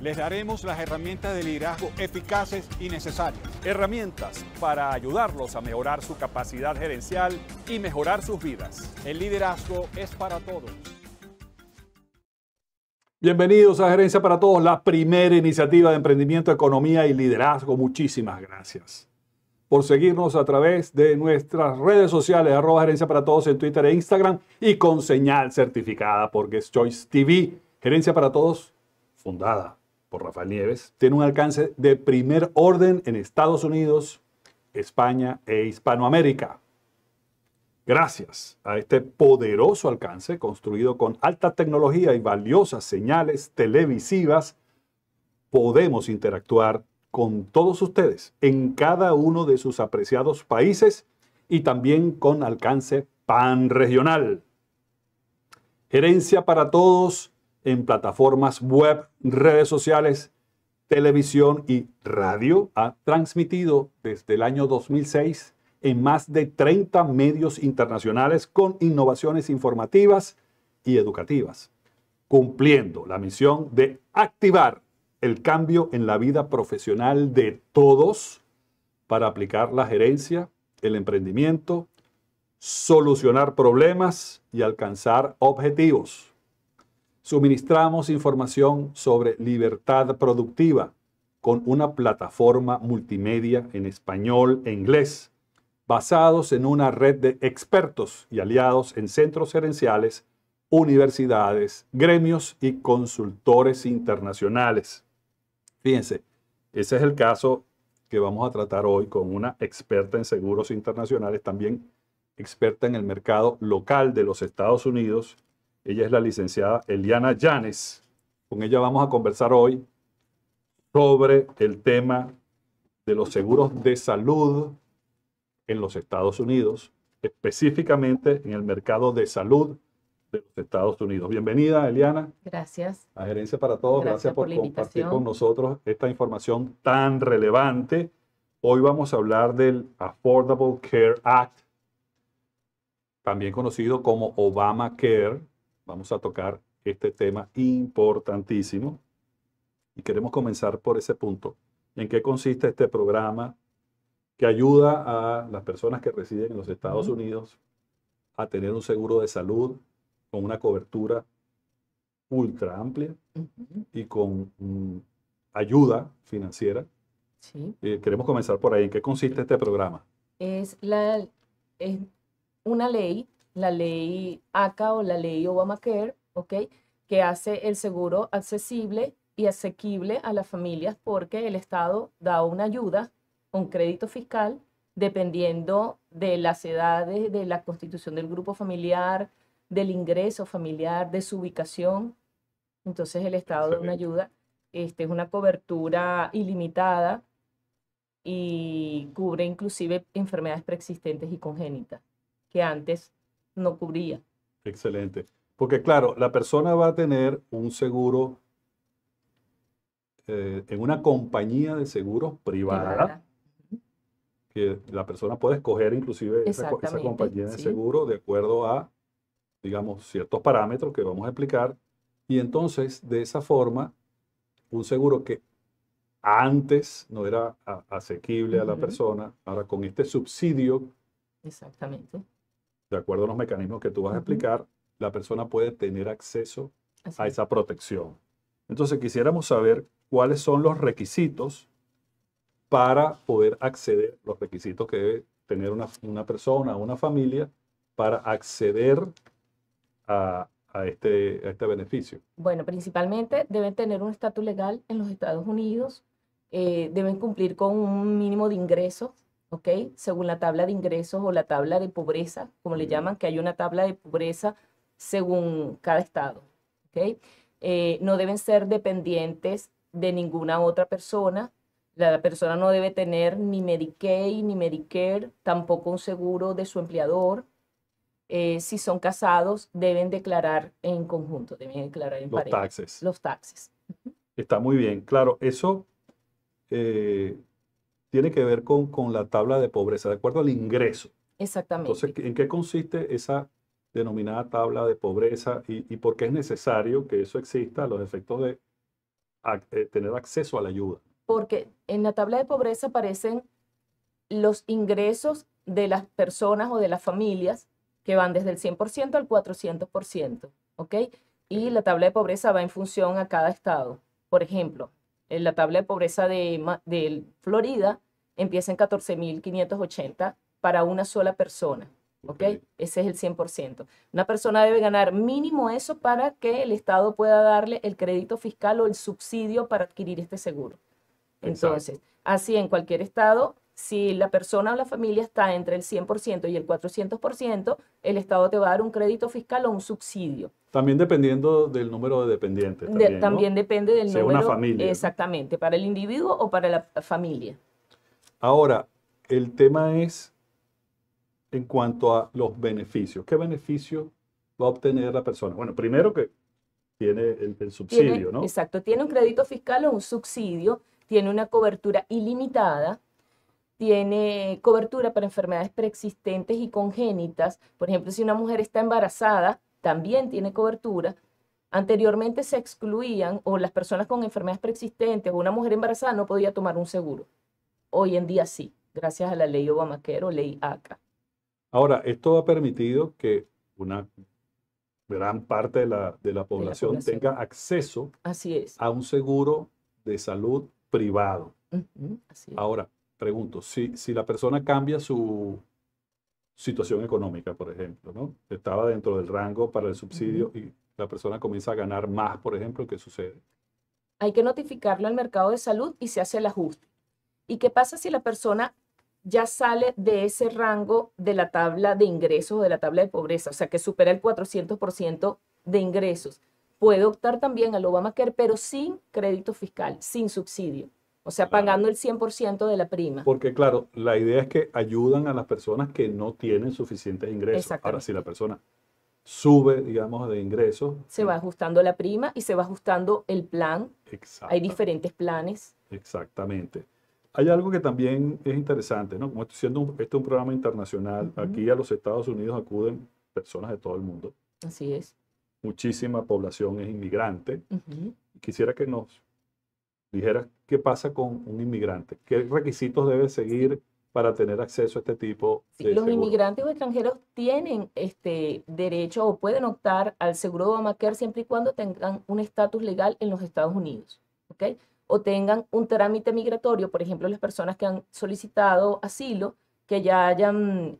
les daremos las herramientas de liderazgo eficaces y necesarias. Herramientas para ayudarlos a mejorar su capacidad gerencial y mejorar sus vidas. El liderazgo es para todos. Bienvenidos a Gerencia para Todos, la primera iniciativa de emprendimiento, economía y liderazgo. Muchísimas gracias por seguirnos a través de nuestras redes sociales, arroba gerencia para todos en Twitter e Instagram y con señal certificada por Guest Choice TV. Gerencia para todos fundada por Rafael Nieves, tiene un alcance de primer orden en Estados Unidos, España e Hispanoamérica. Gracias a este poderoso alcance construido con alta tecnología y valiosas señales televisivas, podemos interactuar con todos ustedes en cada uno de sus apreciados países y también con alcance panregional. Gerencia para todos en plataformas web, redes sociales, televisión y radio. Ha transmitido desde el año 2006 en más de 30 medios internacionales con innovaciones informativas y educativas, cumpliendo la misión de activar el cambio en la vida profesional de todos para aplicar la gerencia, el emprendimiento, solucionar problemas y alcanzar objetivos. Suministramos información sobre libertad productiva con una plataforma multimedia en español e inglés, basados en una red de expertos y aliados en centros gerenciales, universidades, gremios y consultores internacionales. Fíjense, ese es el caso que vamos a tratar hoy con una experta en seguros internacionales, también experta en el mercado local de los Estados Unidos, ella es la licenciada Eliana Yanes. Con ella vamos a conversar hoy sobre el tema de los seguros de salud en los Estados Unidos, específicamente en el mercado de salud de los Estados Unidos. Bienvenida, Eliana. Gracias. A Gerencia para Todos, gracias, por, por compartir con nosotros esta información tan relevante. Hoy vamos a hablar del Affordable Care Act, también conocido como Obamacare, vamos a tocar este tema importantísimo y queremos comenzar por ese punto. ¿En qué consiste este programa que ayuda a las personas que residen en los Estados Unidos a tener un seguro de salud con una cobertura ultra amplia y con mm, ayuda financiera? Sí. Eh, queremos comenzar por ahí. ¿En qué consiste este programa? es una ley la ley ACA o la ley Obamacare, ¿ok? Que hace el seguro accesible y asequible a las familias porque el Estado da una ayuda, un crédito fiscal, dependiendo de las edades, de la constitución del grupo familiar, del ingreso familiar, de su ubicación. Entonces el Estado da una ayuda, este, es una cobertura ilimitada y cubre inclusive enfermedades preexistentes y congénitas que antes no cubría. Excelente. Porque claro, la persona va a tener un seguro eh, en una compañía de seguros privada. que la persona puede escoger inclusive esa, compañía de seguro de acuerdo a, digamos, ciertos parámetros que vamos a explicar. Y entonces, de esa forma, un seguro que antes no era asequible a la persona, ahora con este subsidio, Exactamente de acuerdo a los mecanismos que tú vas a explicar, la persona puede tener acceso a esa protección. Entonces, quisiéramos saber cuáles son los requisitos para poder acceder, los requisitos que debe tener una, una persona, una familia, para acceder a, este, este beneficio? Bueno, principalmente deben tener un estatus legal en los Estados Unidos, eh, deben cumplir con un mínimo de ingresos ¿ok? Según la tabla de ingresos o la tabla de pobreza, como le llaman, que hay una tabla de pobreza según cada estado, ¿ok? Eh, no deben ser dependientes de ninguna otra persona. La persona no debe tener ni Medicaid ni Medicare, tampoco un seguro de su empleador. Eh, si son casados, deben declarar en conjunto, deben declarar en Los taxes. Los taxes. Está muy bien. Claro, eso eh, tiene que ver con, con la tabla de pobreza, de acuerdo al ingreso. Exactamente. Entonces, ¿en qué consiste esa denominada tabla de pobreza y, por qué es necesario que eso exista a los efectos de eh, tener acceso a la ayuda? Porque en la tabla de pobreza aparecen los ingresos de las personas o de las familias que van desde el 100% al 400%, ¿ok? Y la tabla de pobreza va en función a cada estado. Por ejemplo, en la tabla de pobreza de, Florida empieza en 14.580 para una sola persona. ¿ok? Ese es el 100%. Una persona debe ganar mínimo eso para que el Estado pueda darle el crédito fiscal o el subsidio para adquirir este seguro. Entonces, así en cualquier estado si la persona o la familia está entre el 100% y el 400%, el Estado te va a dar un crédito fiscal o un subsidio. También dependiendo del número de dependientes. También, depende del sea número. una familia. Exactamente, para el individuo o para la familia. Ahora, el tema es en cuanto a los beneficios. ¿Qué beneficio va a obtener la persona? Bueno, primero que tiene el, subsidio, ¿no? Exacto, tiene un crédito fiscal o un subsidio, tiene una cobertura ilimitada, tiene cobertura para enfermedades preexistentes y congénitas. Por ejemplo, si una mujer está embarazada, también tiene cobertura. Anteriormente se excluían o las personas con enfermedades preexistentes o una mujer embarazada no podía tomar un seguro. Hoy en día sí, gracias a la ley obamaquero ley ACA. Ahora, esto ha permitido que una gran parte de la, población, tenga acceso a un seguro de salud privado. Ahora, pregunto, si, si la persona cambia su situación económica, por ejemplo, ¿no? Estaba dentro del rango para el subsidio y la persona comienza a ganar más, por ejemplo, ¿qué sucede? Hay que notificarlo al mercado de salud y se hace el ajuste. ¿Y qué pasa si la persona ya sale de ese rango de la tabla de ingresos o de la tabla de pobreza, o sea, que supera el 400% de ingresos? Puede optar también al Obamacare, pero sin crédito fiscal, sin subsidio. O sea, pagando el 100% de la prima. Porque claro, la idea es que ayudan a las personas que no tienen suficientes ingresos. Ahora, si la persona sube, digamos, de ingresos. Se va eh, ajustando la prima y se va ajustando el plan. Exacto. Hay diferentes planes. Exactamente. Hay algo que también es interesante, ¿no? Como estoy siendo un, este un programa internacional, aquí a los Estados Unidos acuden personas de todo el mundo. Así es. Muchísima población es inmigrante. Quisiera que nos dijeras qué pasa con un inmigrante, qué requisitos debe seguir para tener acceso a este tipo de sí, Los inmigrantes o extranjeros tienen este derecho o pueden optar al seguro de Obamacare siempre y cuando tengan un estatus legal en los Estados Unidos, ¿ok? O tengan un trámite migratorio, por ejemplo, las personas que han solicitado asilo, que ya hayan,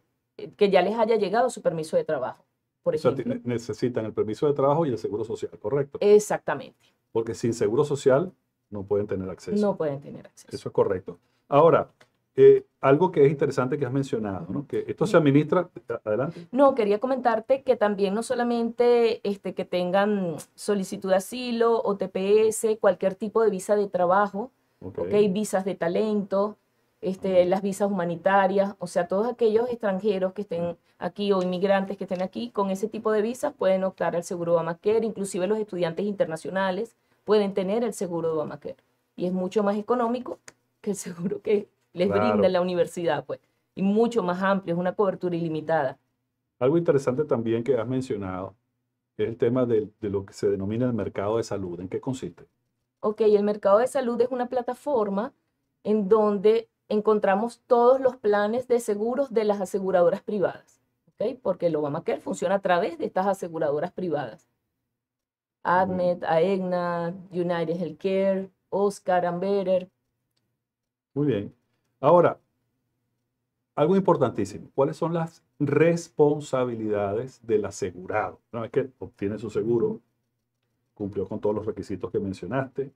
que ya les haya llegado su permiso de trabajo, por ejemplo. necesitan el permiso de trabajo y el seguro social, ¿correcto? Exactamente. Porque sin seguro social no pueden tener acceso. No pueden tener acceso. Eso es correcto. Ahora, eh, algo que es interesante que has mencionado, ¿no? que esto se administra. Adelante. No, quería comentarte que también no solamente este, que tengan solicitud de asilo o TPS, cualquier tipo de visa de trabajo, okay. visas de talento, este, las visas humanitarias, o sea, todos aquellos extranjeros que estén aquí o inmigrantes que estén aquí con ese tipo de visas pueden optar al seguro Amaker, inclusive los estudiantes internacionales pueden tener el seguro de Obamacare. Y es mucho más económico que el seguro que les brinda la universidad, pues. Y mucho más amplio, es una cobertura ilimitada. Algo interesante también que has mencionado es el tema de, lo que se denomina el mercado de salud. ¿En qué consiste? Ok, el mercado de salud es una plataforma en donde encontramos todos los planes de seguros de las aseguradoras privadas, ¿okay? porque el Obamacare funciona a través de estas aseguradoras privadas. ADMET, AEGNA, United Healthcare, Oscar, Amberer. Muy bien. Ahora, algo importantísimo. ¿Cuáles son las responsabilidades del asegurado? Una vez que obtiene su seguro, cumplió con todos los requisitos que mencionaste,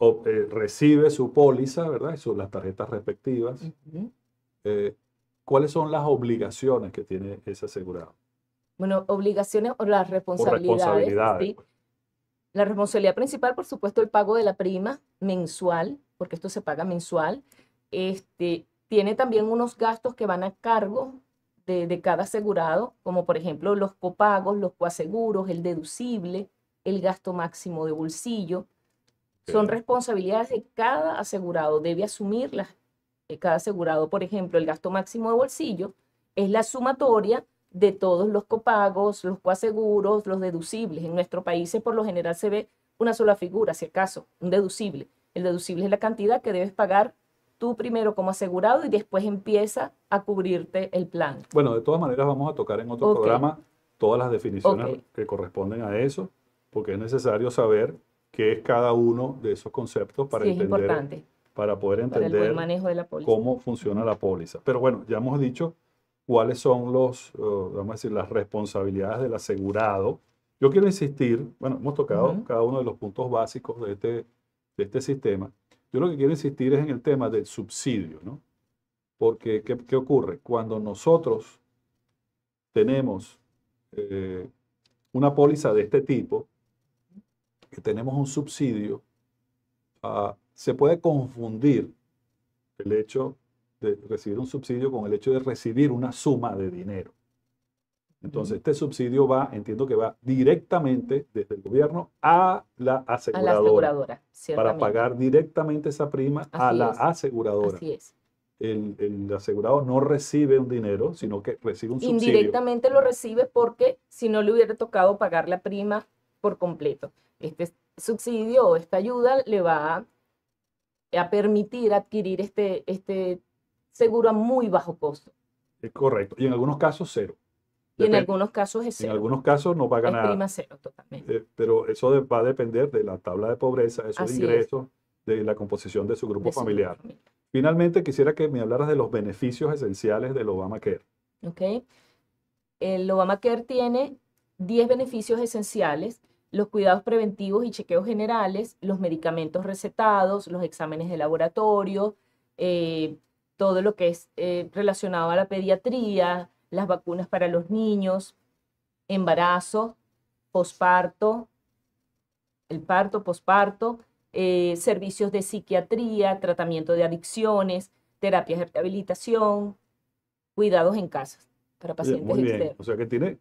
eh, recibe su póliza, ¿verdad? Y las tarjetas respectivas. Eh, ¿Cuáles son las obligaciones que tiene ese asegurado? bueno, obligaciones o las responsabilidades. Pues. La responsabilidad principal, por supuesto, el pago de la prima mensual, porque esto se paga mensual. Este, tiene también unos gastos que van a cargo de, cada asegurado, como por ejemplo los copagos, los coaseguros, el deducible, el gasto máximo de bolsillo. Son responsabilidades de cada asegurado, debe asumirlas eh, cada asegurado. Por ejemplo, el gasto máximo de bolsillo es la sumatoria de todos los copagos, los coaseguros, los deducibles. En nuestro país por lo general se ve una sola figura, si acaso, un deducible. El deducible es la cantidad que debes pagar tú primero como asegurado y después empieza a cubrirte el plan. Bueno, de todas maneras vamos a tocar en otro programa todas las definiciones que corresponden a eso, porque es necesario saber qué es cada uno de esos conceptos para entender, para poder entender el manejo de cómo funciona la póliza. Pero bueno, ya hemos dicho cuáles son los, eh, vamos a decir, las responsabilidades del asegurado. Yo quiero insistir, bueno, hemos tocado cada uno de los puntos básicos de este, de este sistema. Yo lo que quiero insistir es en el tema del subsidio, ¿no? Porque, ¿qué, ocurre? Cuando nosotros tenemos eh, una póliza de este tipo, que tenemos un subsidio, ah, se puede confundir el hecho de recibir un subsidio con el hecho de recibir una suma de dinero. Entonces, este subsidio va, entiendo que va directamente desde el gobierno a la aseguradora. A la aseguradora para pagar directamente esa prima a la aseguradora. Así es. El, el, asegurado no recibe un dinero, sino que recibe un subsidio. Indirectamente lo recibe porque si no le hubiera tocado pagar la prima por completo. Este subsidio o esta ayuda le va a, permitir adquirir este, este seguro a muy bajo costo. Es correcto. Y en algunos casos cero. Y en algunos casos es cero. En algunos casos no a nada. prima cero totalmente. Eh, pero eso va a depender de la tabla de pobreza, de su ingreso, de la composición de su grupo familiar. Finalmente, quisiera que me hablaras de los beneficios esenciales del Obamacare. Ok. El Obamacare tiene 10 beneficios esenciales, los cuidados preventivos y chequeos generales, los medicamentos recetados, los exámenes de laboratorio, eh, todo lo que es eh, relacionado a la pediatría, las vacunas para los niños, embarazo, posparto, el parto, posparto, eh, servicios de psiquiatría, tratamiento de adicciones, terapias de rehabilitación, cuidados en casa para pacientes Muy bien. O sea que tiene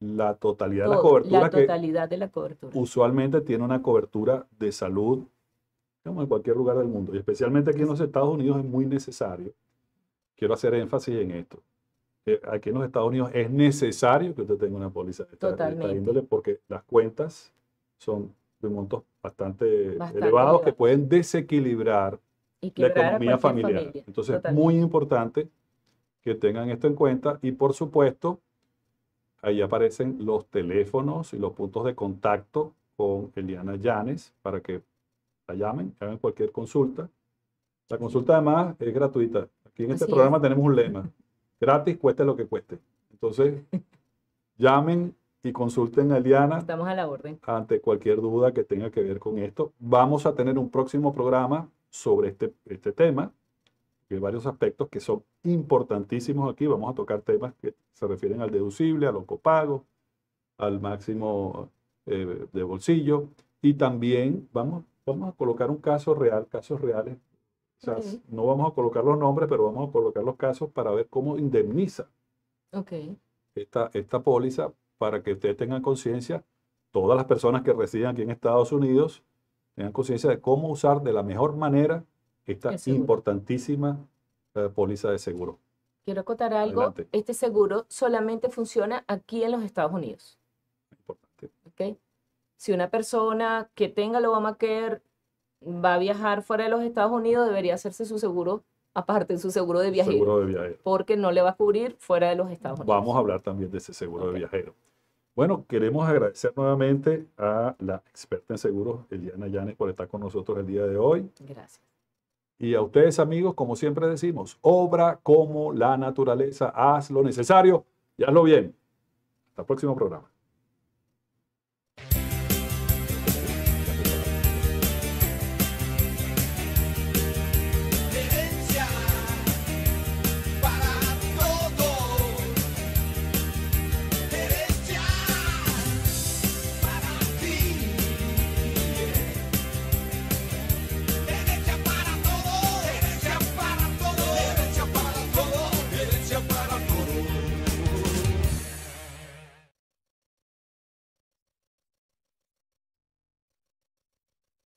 la totalidad de la cobertura. La totalidad de la cobertura. Usualmente tiene una cobertura de salud en cualquier lugar del mundo, y especialmente aquí en los Estados Unidos es muy necesario. Quiero hacer énfasis en esto. Eh, aquí en los Estados Unidos es necesario que usted tenga una póliza de esta, índole porque las cuentas son de montos bastante, elevados que pueden desequilibrar la economía familiar. Entonces es muy importante que tengan esto en cuenta y por supuesto ahí aparecen los teléfonos y los puntos de contacto con Eliana Llanes para que llamen, hagan cualquier consulta. La consulta además es gratuita. Aquí en este programa tenemos un lema. Gratis, cueste lo que cueste. Entonces, llamen y consulten a Eliana. Estamos a la orden. Ante cualquier duda que tenga que ver con esto. Vamos a tener un próximo programa sobre este, este tema. Hay varios aspectos que son importantísimos aquí. Vamos a tocar temas que se refieren al deducible, a los copagos, al máximo eh, de bolsillo. Y también vamos vamos a colocar un caso real, casos reales. O sea, no vamos a colocar los nombres, pero vamos a colocar los casos para ver cómo indemniza esta, esta póliza para que ustedes tengan conciencia, todas las personas que residen aquí en Estados Unidos, tengan conciencia de cómo usar de la mejor manera esta importantísima eh, póliza de seguro. Quiero acotar algo. Este seguro solamente funciona aquí en los Estados Unidos. Importante. ¿Okay? si una persona que tenga el Obamacare va a viajar fuera de los Estados Unidos, debería hacerse su seguro aparte, su seguro de viajero. Seguro de viaje. Porque no le va a cubrir fuera de los Estados Unidos. Vamos a hablar también de ese seguro de viajero. Bueno, queremos agradecer nuevamente a la experta en seguros, Eliana Llanes, por estar con nosotros el día de hoy. Gracias. Y a ustedes, amigos, como siempre decimos, obra como la naturaleza, haz lo necesario y hazlo bien. Hasta el próximo programa.